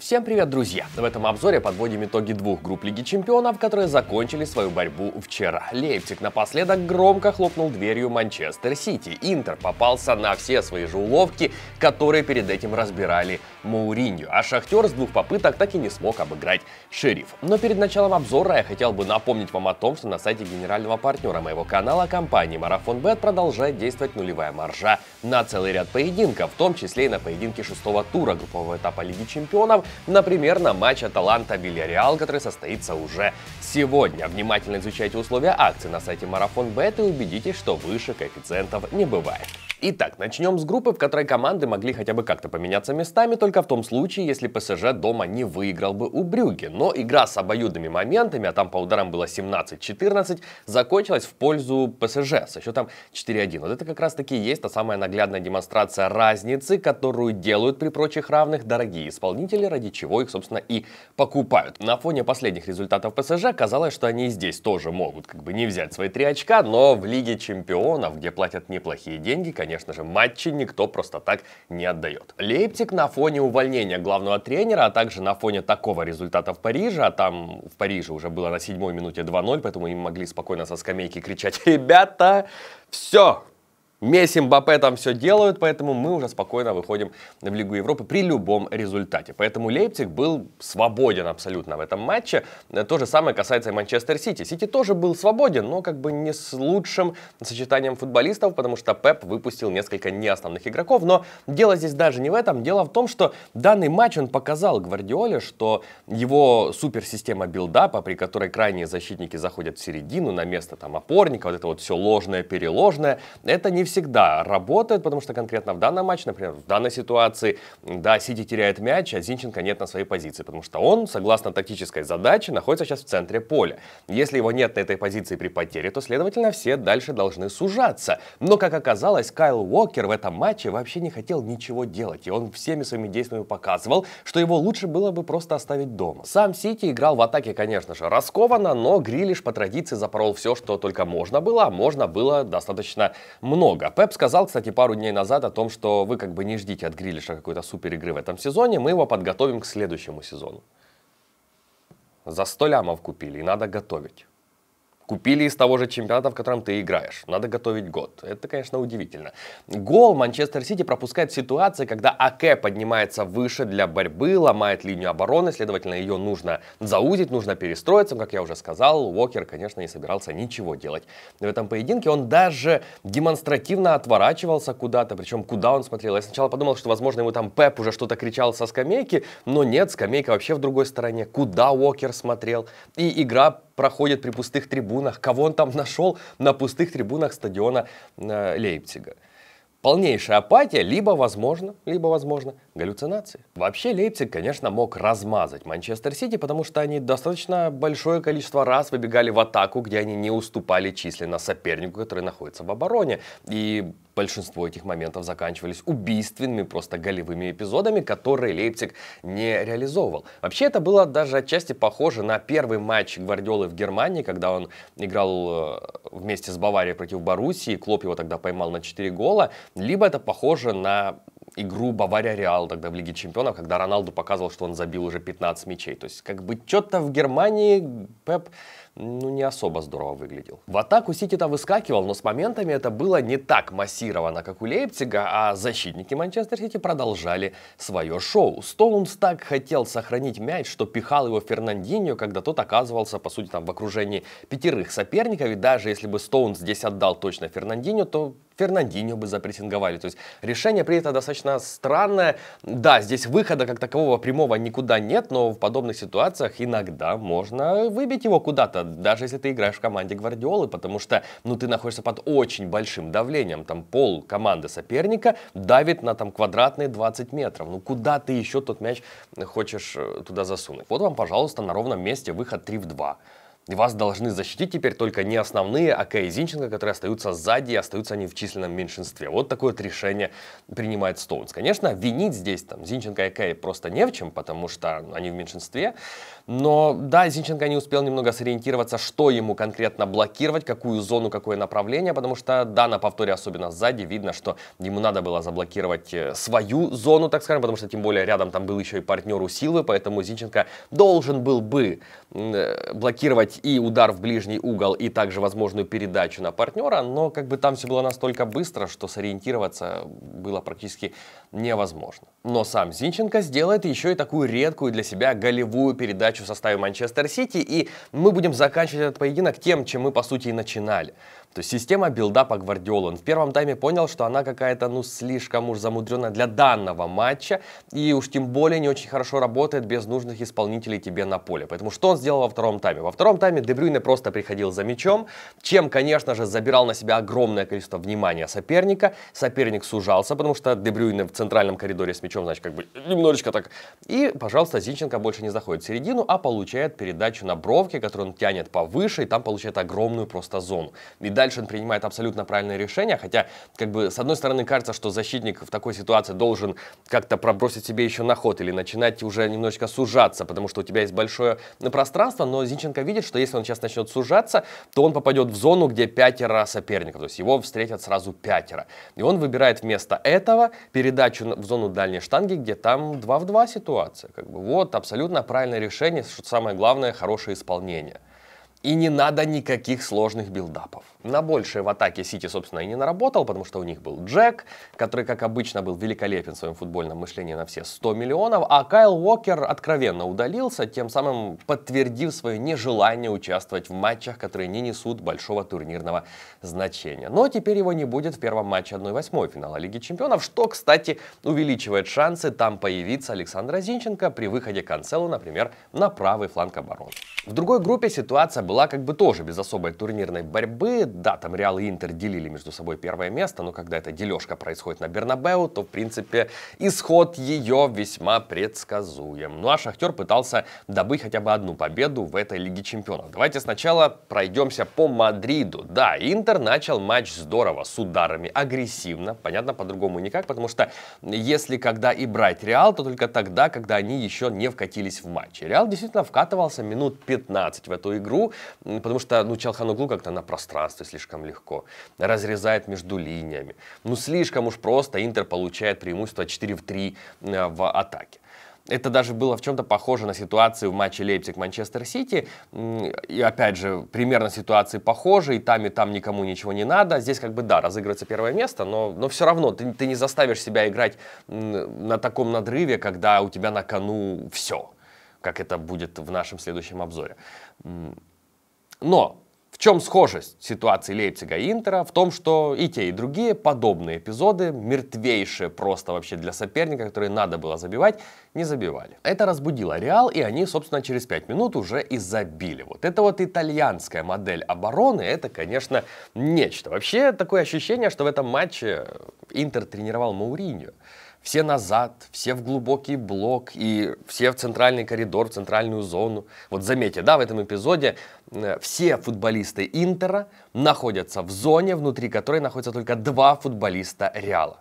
Всем привет, друзья! В этом обзоре подводим итоги двух групп Лиги Чемпионов, которые закончили свою борьбу вчера. Лейпциг напоследок громко хлопнул дверью Манчестер Сити. Интер попался на все свои же уловки, которые перед этим разбирали Мауринью. А Шахтер с двух попыток так и не смог обыграть Шериф. Но перед началом обзора я хотел бы напомнить вам о том, что на сайте генерального партнера моего канала компании Марафон Бет продолжает действовать нулевая маржа на целый ряд поединков, в том числе и на поединке шестого тура группового этапа Лиги Чемпионов, например, на матч Аталанта-Вильяреал, который состоится уже сегодня. Внимательно изучайте условия акции на сайте Марафон Бет и убедитесь, что выше коэффициентов не бывает. Итак, начнем с группы, в которой команды могли хотя бы как-то поменяться местами, только в том случае, если ПСЖ дома не выиграл бы у Брюги. Но игра с обоюдными моментами, а там по ударам было 17-14, закончилась в пользу ПСЖ со счетом 4-1. Вот это как раз таки есть та самая наглядная демонстрация разницы, которую делают при прочих равных дорогие исполнители, ради чего их, собственно, и покупают. На фоне последних результатов ПСЖ казалось, что они здесь тоже могут как бы не взять свои три очка, но в Лиге Чемпионов, где платят неплохие деньги, конечно, конечно же, матчи никто просто так не отдает. Лейпциг на фоне увольнения главного тренера, а также на фоне такого результата в Париже, а там в Париже уже было на седьмой минуте 2-0, поэтому им могли спокойно со скамейки кричать «Ребята, все, Месси, Мбаппе там все делают, поэтому мы уже спокойно выходим в Лигу Европы при любом результате. Поэтому Лейпциг был свободен абсолютно в этом матче. То же самое касается и Манчестер Сити. Сити тоже был свободен, но как бы не с лучшим сочетанием футболистов, потому что Пеп выпустил несколько неосновных игроков. Но дело здесь даже не в этом. Дело в том, что данный матч он показал Гвардиоле, что его суперсистема билдапа, при которой крайние защитники заходят в середину, на место там опорника, вот это вот все ложное, переложное, это не всегда работает, потому что конкретно в данном матче, например, в данной ситуации, да, Сити теряет мяч, а Зинченко нет на своей позиции, потому что он, согласно тактической задаче, находится сейчас в центре поля. Если его нет на этой позиции при потере, то, следовательно, все дальше должны сужаться. Но, как оказалось, Кайл Уокер в этом матче вообще не хотел ничего делать, и он всеми своими действиями показывал, что его лучше было бы просто оставить дома. Сам Сити играл в атаке, конечно же, раскованно, но Грилиш по традиции запорол все, что только можно было, а можно было достаточно много много. А Пеп сказал, кстати, пару дней назад о том, что вы как бы не ждите от Грилиша какой-то супер игры в этом сезоне, мы его подготовим к следующему сезону. За 100 лямов купили, и надо готовить. Купили из того же чемпионата, в котором ты играешь. Надо готовить год. Это, конечно, удивительно. Гол Манчестер Сити пропускает в ситуации, когда АК поднимается выше для борьбы, ломает линию обороны, следовательно, ее нужно заузить, нужно перестроиться. Как я уже сказал, Уокер, конечно, не собирался ничего делать. В этом поединке он даже демонстративно отворачивался куда-то, причем куда он смотрел. Я сначала подумал, что, возможно, ему там Пеп уже что-то кричал со скамейки, но нет, скамейка вообще в другой стороне. Куда Уокер смотрел? И игра проходит при пустых трибунах, кого он там нашел на пустых трибунах стадиона э, Лейпцига. Полнейшая апатия, либо возможно, либо возможно галлюцинации. Вообще Лейпциг, конечно, мог размазать Манчестер Сити, потому что они достаточно большое количество раз выбегали в атаку, где они не уступали численно сопернику, который находится в обороне. И большинство этих моментов заканчивались убийственными, просто голевыми эпизодами, которые Лейпциг не реализовывал. Вообще это было даже отчасти похоже на первый матч Гвардиолы в Германии, когда он играл э, вместе с Баварией против Боруссии, Клоп его тогда поймал на 4 гола, либо это похоже на игру Бавария-Реал тогда в Лиге Чемпионов, когда Роналду показывал, что он забил уже 15 мячей. То есть как бы что-то в Германии Пеп ну, не особо здорово выглядел. В атаку Ситита выскакивал, но с моментами это было не так массировано, как у Лейпцига, а защитники Манчестер Сити продолжали свое шоу. Стоунс так хотел сохранить мяч, что пихал его Фернандинho, когда тот оказывался, по сути, там в окружении пятерых соперников, и даже если бы Стоунс здесь отдал точно Фернандинho, то Фернандинho бы запрессинговали. То есть решение при этом достаточно странное. Да, здесь выхода как такового прямого никуда нет, но в подобных ситуациях иногда можно выбить его куда-то даже если ты играешь в команде Гвардиолы, потому что, ну, ты находишься под очень большим давлением, там пол команды соперника давит на там квадратные 20 метров, ну, куда ты еще тот мяч хочешь э, туда засунуть? Вот вам, пожалуйста, на ровном месте выход 3 в 2. Вас должны защитить теперь только не основные а и Зинченко, которые остаются сзади и остаются они в численном меньшинстве. Вот такое вот решение принимает Стоунс. Конечно, винить здесь там Зинченко и АК просто не в чем, потому что они в меньшинстве. Но да, Зинченко не успел немного сориентироваться, что ему конкретно блокировать, какую зону, какое направление, потому что да, на повторе, особенно сзади, видно, что ему надо было заблокировать э, свою зону, так скажем, потому что тем более рядом там был еще и партнер у силы, поэтому Зинченко должен был бы э, блокировать сделать и удар в ближний угол, и также возможную передачу на партнера, но как бы там все было настолько быстро, что сориентироваться было практически невозможно. Но сам Зинченко сделает еще и такую редкую для себя голевую передачу в составе Манчестер Сити, и мы будем заканчивать этот поединок тем, чем мы по сути и начинали – то есть система билдапа Гвардиолы. Он в первом тайме понял, что она какая-то ну слишком уж замудренная для данного матча. И уж тем более не очень хорошо работает без нужных исполнителей тебе на поле. Поэтому что он сделал во втором тайме? Во втором тайме Дебрюйне просто приходил за мячом, чем, конечно же, забирал на себя огромное количество внимания соперника. Соперник сужался, потому что Дебрюйне в центральном коридоре с мячом, значит, как бы немножечко так. И, пожалуйста, Зинченко больше не заходит в середину, а получает передачу на бровке, которую он тянет повыше, и там получает огромную просто зону. И дальше он принимает абсолютно правильное решение, хотя, как бы, с одной стороны, кажется, что защитник в такой ситуации должен как-то пробросить себе еще на ход или начинать уже немножечко сужаться, потому что у тебя есть большое пространство, но Зинченко видит, что если он сейчас начнет сужаться, то он попадет в зону, где пятеро соперников, то есть его встретят сразу пятеро. И он выбирает вместо этого передачу в зону дальней штанги, где там 2 в 2 ситуация. Как бы вот абсолютно правильное решение, что самое главное, хорошее исполнение. И не надо никаких сложных билдапов. На большее в атаке Сити, собственно, и не наработал, потому что у них был Джек, который, как обычно, был великолепен в своем футбольном мышлении на все 100 миллионов, а Кайл Уокер откровенно удалился, тем самым подтвердив свое нежелание участвовать в матчах, которые не несут большого турнирного значения. Но теперь его не будет в первом матче 1-8 финала Лиги Чемпионов, что, кстати, увеличивает шансы там появиться Александра Зинченко при выходе Канцелу, например, на правый фланг обороны. В другой группе ситуация была как бы тоже без особой турнирной борьбы. Да, там Реал и Интер делили между собой первое место, но когда эта дележка происходит на Бернабеу, то, в принципе, исход ее весьма предсказуем. Ну а Шахтер пытался добыть хотя бы одну победу в этой Лиге Чемпионов. Давайте сначала пройдемся по Мадриду. Да, Интер начал матч здорово, с ударами, агрессивно. Понятно, по-другому никак, потому что если когда и брать Реал, то только тогда, когда они еще не вкатились в матч. Реал действительно вкатывался минут 15 в эту игру, потому что, ну, Челханоглу как-то на пространстве слишком легко, разрезает между линиями. Ну, слишком уж просто Интер получает преимущество 4 в 3 э, в атаке. Это даже было в чем-то похоже на ситуацию в матче Лейпциг-Манчестер-Сити. И опять же, примерно ситуации похожи, и там, и там никому ничего не надо. Здесь как бы, да, разыгрывается первое место, но, но все равно ты, ты не заставишь себя играть на таком надрыве, когда у тебя на кону все как это будет в нашем следующем обзоре. Но в чем схожесть ситуации Лейпцига и Интера? В том, что и те, и другие подобные эпизоды, мертвейшие просто вообще для соперника, которые надо было забивать, не забивали. Это разбудило Реал, и они, собственно, через 5 минут уже и забили. Вот это вот итальянская модель обороны, это, конечно, нечто. Вообще такое ощущение, что в этом матче Интер тренировал Мауринью. Все назад, все в глубокий блок и все в центральный коридор, в центральную зону. Вот заметьте, да, в этом эпизоде э, все футболисты Интера находятся в зоне, внутри которой находятся только два футболиста Реала.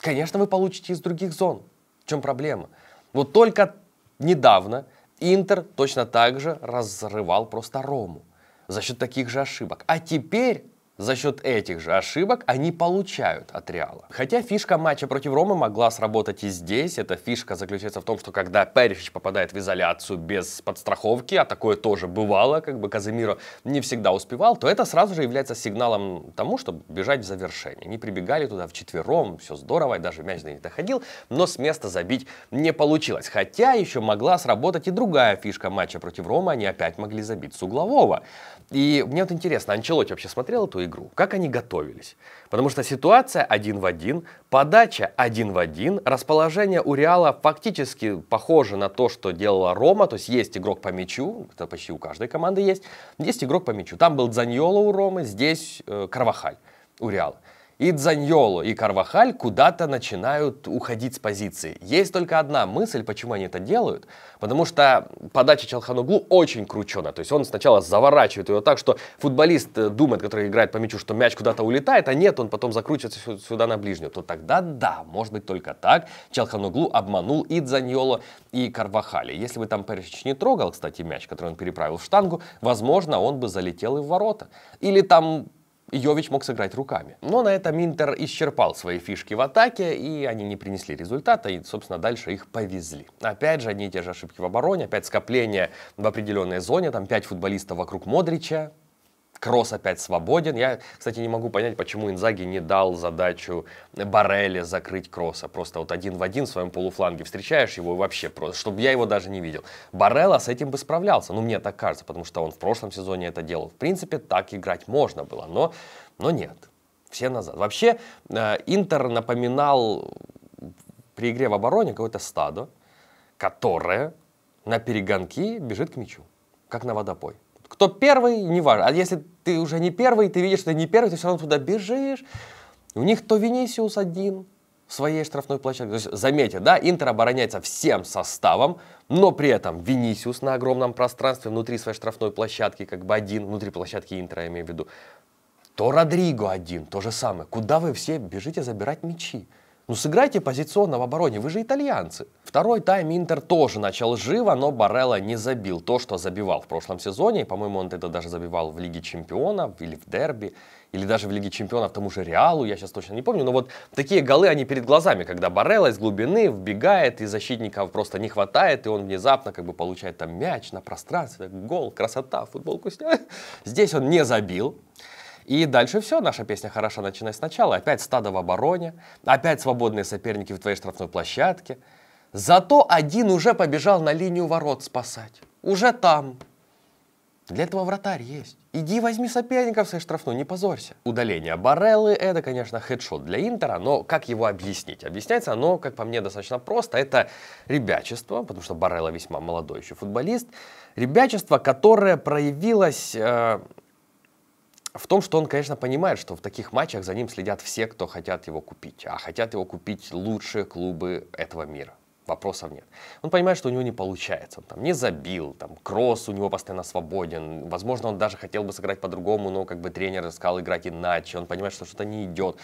Конечно, вы получите из других зон. В чем проблема? Вот только недавно Интер точно так же разрывал просто Рому за счет таких же ошибок. А теперь за счет этих же ошибок они получают от Реала. Хотя фишка матча против Ромы могла сработать и здесь. Эта фишка заключается в том, что когда Перешич попадает в изоляцию без подстраховки, а такое тоже бывало, как бы Казимиро не всегда успевал, то это сразу же является сигналом тому, чтобы бежать в завершение. Не прибегали туда вчетвером, все здорово, и даже мяч до них доходил, но с места забить не получилось. Хотя еще могла сработать и другая фишка матча против Ромы, они опять могли забить с углового. И мне вот интересно, Анчелоти вообще смотрел эту игру? Как они готовились? Потому что ситуация один в один, подача один в один, расположение у Реала фактически похоже на то, что делала Рома, то есть есть игрок по мячу, это почти у каждой команды есть, есть игрок по мячу. Там был Дзаньоло у Ромы, здесь э, Карвахаль у Реала. И Дзаньоло, и Карвахаль куда-то начинают уходить с позиции. Есть только одна мысль, почему они это делают. Потому что подача Челхануглу очень кручена. То есть он сначала заворачивает ее так, что футболист э, думает, который играет по мячу, что мяч куда-то улетает, а нет, он потом закручивается сюда на ближнюю. То тогда да, может быть только так. Челхануглу обманул и Дзаньоло, и Карвахали. Если бы там Пересич не трогал, кстати, мяч, который он переправил в штангу, возможно, он бы залетел и в ворота. Или там Йович мог сыграть руками. Но на этом Интер исчерпал свои фишки в атаке, и они не принесли результата, и, собственно, дальше их повезли. Опять же, одни и те же ошибки в обороне, опять скопление в определенной зоне, там 5 футболистов вокруг Модрича, Кросс опять свободен. Я, кстати, не могу понять, почему Инзаги не дал задачу Барелли закрыть Кросса. Просто вот один в один в своем полуфланге встречаешь его и вообще просто, чтобы я его даже не видел. Барелла с этим бы справлялся, ну мне так кажется, потому что он в прошлом сезоне это делал. В принципе, так играть можно было, но, но нет. Все назад. Вообще, э, Интер напоминал при игре в обороне какое-то стадо, которое на перегонки бежит к мячу, как на водопой. Кто первый, не важно. А если ты уже не первый, ты видишь, что ты не первый, ты все равно туда бежишь. У них то Венисиус один в своей штрафной площадке. То есть, заметьте, да, Интер обороняется всем составом, но при этом Венисиус на огромном пространстве внутри своей штрафной площадки, как бы один, внутри площадки Интера, я имею в виду. То Родриго один, то же самое. Куда вы все бежите забирать мячи? Ну сыграйте позиционно в обороне, вы же итальянцы. Второй тайм Интер тоже начал живо, но Барелла не забил то, что забивал в прошлом сезоне. по-моему, он это даже забивал в Лиге Чемпионов или в Дерби, или даже в Лиге Чемпионов тому же Реалу, я сейчас точно не помню. Но вот такие голы, они перед глазами, когда Барелла из глубины вбегает, и защитников просто не хватает, и он внезапно как бы получает там мяч на пространстве, гол, красота, футболку снял. Здесь он не забил. И дальше все, наша песня хороша, начинай сначала. Опять стадо в обороне, опять свободные соперники в твоей штрафной площадке. Зато один уже побежал на линию ворот спасать. Уже там. Для этого вратарь есть. Иди возьми соперников в свою штрафную, не позорься. Удаление Бареллы – это, конечно, хедшот для Интера, но как его объяснить? Объясняется оно, как по мне, достаточно просто. Это ребячество, потому что Барелла весьма молодой еще футболист. Ребячество, которое проявилось э, в том, что он, конечно, понимает, что в таких матчах за ним следят все, кто хотят его купить. А хотят его купить лучшие клубы этого мира. Вопросов нет. Он понимает, что у него не получается. Он там не забил, там кросс у него постоянно свободен. Возможно, он даже хотел бы сыграть по-другому, но как бы тренер сказал играть иначе. Он понимает, что что-то не идет.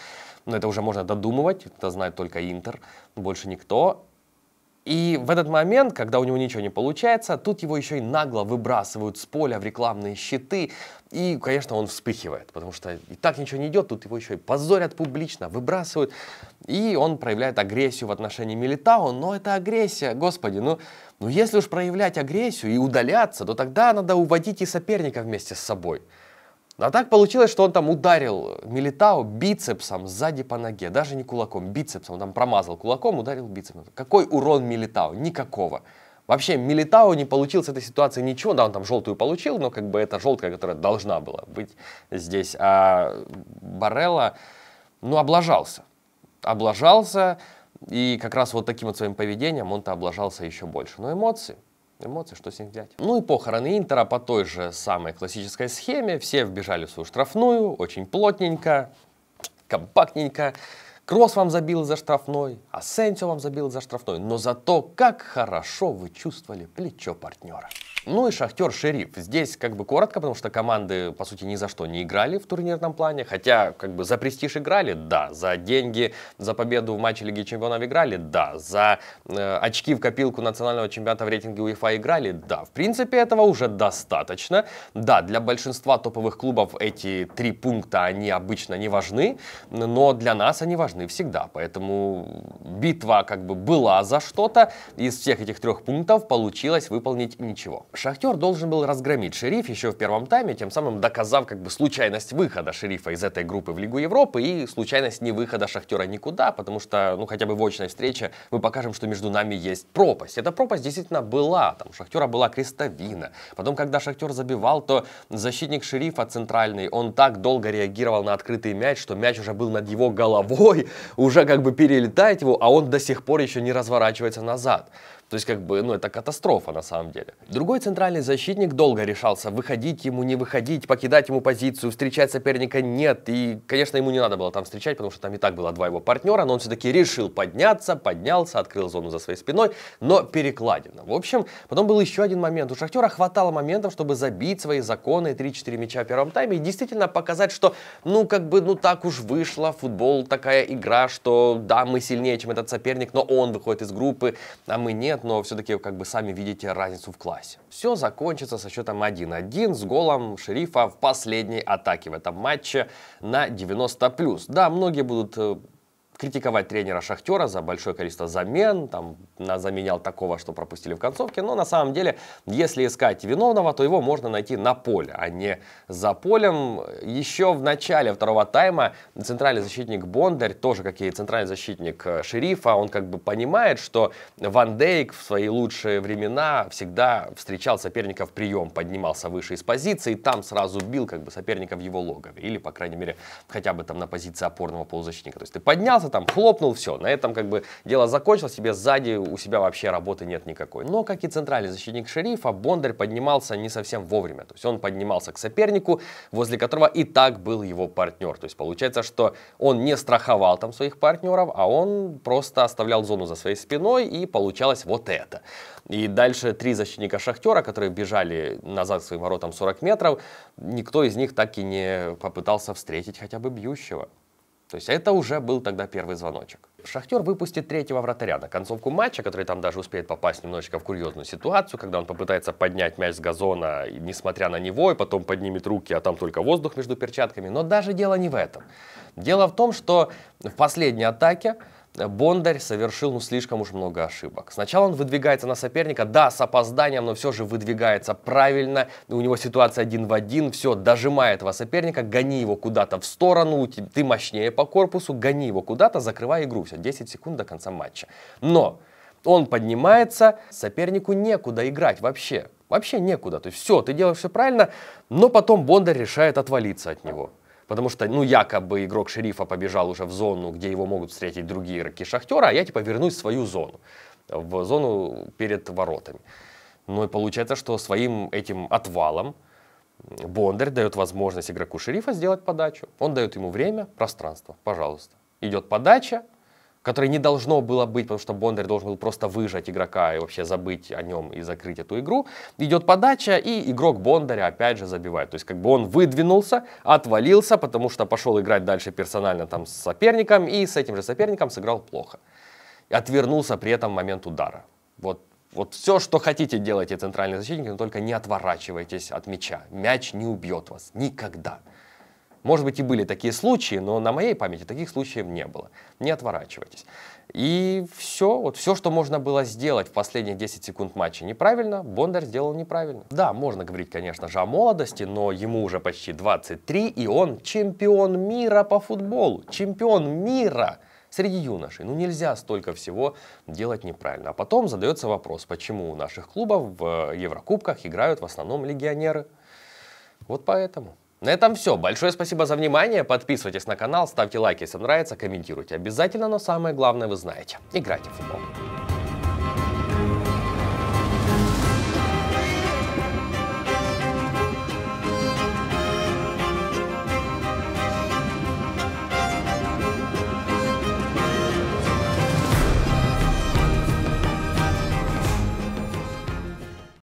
Но это уже можно додумывать. Это знает только Интер, больше никто. И в этот момент, когда у него ничего не получается, тут его еще и нагло выбрасывают с поля в рекламные щиты. И, конечно, он вспыхивает, потому что и так ничего не идет, тут его еще и позорят публично, выбрасывают. И он проявляет агрессию в отношении Милитау. но это агрессия, господи, ну, ну если уж проявлять агрессию и удаляться, то тогда надо уводить и соперника вместе с собой. А так получилось, что он там ударил Милитао бицепсом сзади по ноге, даже не кулаком, бицепсом. Он там промазал кулаком, ударил бицепсом. Какой урон Милитао? Никакого. Вообще, Милитао не получил с этой ситуации ничего. Да, он там желтую получил, но как бы это желтая, которая должна была быть здесь. А Барелла, ну, облажался. Облажался, и как раз вот таким вот своим поведением он-то облажался еще больше. Но эмоции, эмоции, что с них взять. Ну и похороны Интера по той же самой классической схеме. Все вбежали в свою штрафную, очень плотненько, компактненько. Кросс вам забил за штрафной, а вам забил за штрафной. Но зато как хорошо вы чувствовали плечо партнера. Ну и Шахтер Шериф. Здесь как бы коротко, потому что команды, по сути, ни за что не играли в турнирном плане. Хотя, как бы за престиж играли, да. За деньги, за победу в матче Лиги Чемпионов играли, да. За э, очки в копилку национального чемпионата в рейтинге УЕФА играли, да. В принципе, этого уже достаточно. Да, для большинства топовых клубов эти три пункта, они обычно не важны, но для нас они важны всегда. Поэтому битва как бы была за что-то. Из всех этих трех пунктов получилось выполнить ничего. Шахтер должен был разгромить шериф еще в первом тайме, тем самым доказав как бы случайность выхода шерифа из этой группы в Лигу Европы и случайность не выхода шахтера никуда, потому что, ну, хотя бы в очной встрече мы покажем, что между нами есть пропасть. Эта пропасть действительно была, там у шахтера была крестовина. Потом, когда шахтер забивал, то защитник шерифа центральный, он так долго реагировал на открытый мяч, что мяч уже был над его головой, уже как бы перелетает его, а он до сих пор еще не разворачивается назад. То есть, как бы, ну, это катастрофа на самом деле. Другой центральный защитник долго решался, выходить ему, не выходить, покидать ему позицию, встречать соперника нет. И, конечно, ему не надо было там встречать, потому что там и так было два его партнера, но он все-таки решил подняться, поднялся, открыл зону за своей спиной, но перекладина. В общем, потом был еще один момент. У Шахтера хватало моментов, чтобы забить свои законы 3-4 мяча в первом тайме и действительно показать, что, ну, как бы, ну, так уж вышло, футбол такая игра, что да, мы сильнее, чем этот соперник, но он выходит из группы, а мы нет нет, но все-таки как бы сами видите разницу в классе. Все закончится со счетом 1-1 с голом шерифа в последней атаке в этом матче на 90+. Да, многие будут э, критиковать тренера Шахтера за большое количество замен, там, нас заменял такого, что пропустили в концовке, но на самом деле, если искать виновного, то его можно найти на поле, а не за полем. Еще в начале второго тайма центральный защитник Бондарь, тоже как и центральный защитник э, Шерифа, он как бы понимает, что Ван Дейк в свои лучшие времена всегда встречал соперника в прием, поднимался выше из позиции, и там сразу бил как бы соперника в его логове, или, по крайней мере, хотя бы там на позиции опорного полузащитника. То есть ты поднялся, обосрался, там, хлопнул, все. На этом как бы дело закончилось, тебе сзади у себя вообще работы нет никакой. Но, как и центральный защитник шерифа, Бондарь поднимался не совсем вовремя. То есть он поднимался к сопернику, возле которого и так был его партнер. То есть получается, что он не страховал там своих партнеров, а он просто оставлял зону за своей спиной, и получалось вот это. И дальше три защитника Шахтера, которые бежали назад к своим воротам 40 метров, никто из них так и не попытался встретить хотя бы бьющего. То есть это уже был тогда первый звоночек. Шахтер выпустит третьего вратаря на концовку матча, который там даже успеет попасть немножечко в курьезную ситуацию, когда он попытается поднять мяч с газона, несмотря на него, и потом поднимет руки, а там только воздух между перчатками. Но даже дело не в этом. Дело в том, что в последней атаке Бондарь совершил ну, слишком уж много ошибок. Сначала он выдвигается на соперника, да, с опозданием, но все же выдвигается правильно. У него ситуация один в один, все, дожимай этого соперника, гони его куда-то в сторону, ты мощнее по корпусу, гони его куда-то, закрывай игру, все, 10 секунд до конца матча. Но он поднимается, сопернику некуда играть вообще. Вообще некуда. То есть все, ты делаешь все правильно, но потом Бондарь решает отвалиться от него потому что, ну, якобы игрок шерифа побежал уже в зону, где его могут встретить другие игроки шахтера, а я, типа, вернусь в свою зону, в зону перед воротами. Ну и получается, что своим этим отвалом Бондарь дает возможность игроку шерифа сделать подачу. Он дает ему время, пространство. Пожалуйста. Идет подача, которое не должно было быть, потому что Бондарь должен был просто выжать игрока и вообще забыть о нем и закрыть эту игру. Идет подача, и игрок Бондаря опять же забивает. То есть как бы он выдвинулся, отвалился, потому что пошел играть дальше персонально там с соперником, и с этим же соперником сыграл плохо. И отвернулся при этом момент удара. Вот вот все, что хотите, делайте центральные защитники, но только не отворачивайтесь от мяча. Мяч не убьет вас. Никогда. Может быть, и были такие случаи, но на моей памяти таких случаев не было. Не отворачивайтесь. И все, вот все, что можно было сделать в последние 10 секунд матча неправильно, Бондар сделал неправильно. Да, можно говорить, конечно же, о молодости, но ему уже почти 23, и он чемпион мира по футболу. Чемпион мира! среди юношей. Ну нельзя столько всего делать неправильно. А потом задается вопрос, почему у наших клубов в э, Еврокубках играют в основном легионеры. Вот поэтому. На этом все. Большое спасибо за внимание. Подписывайтесь на канал, ставьте лайки, если нравится, комментируйте обязательно, но самое главное вы знаете. Играйте в футбол.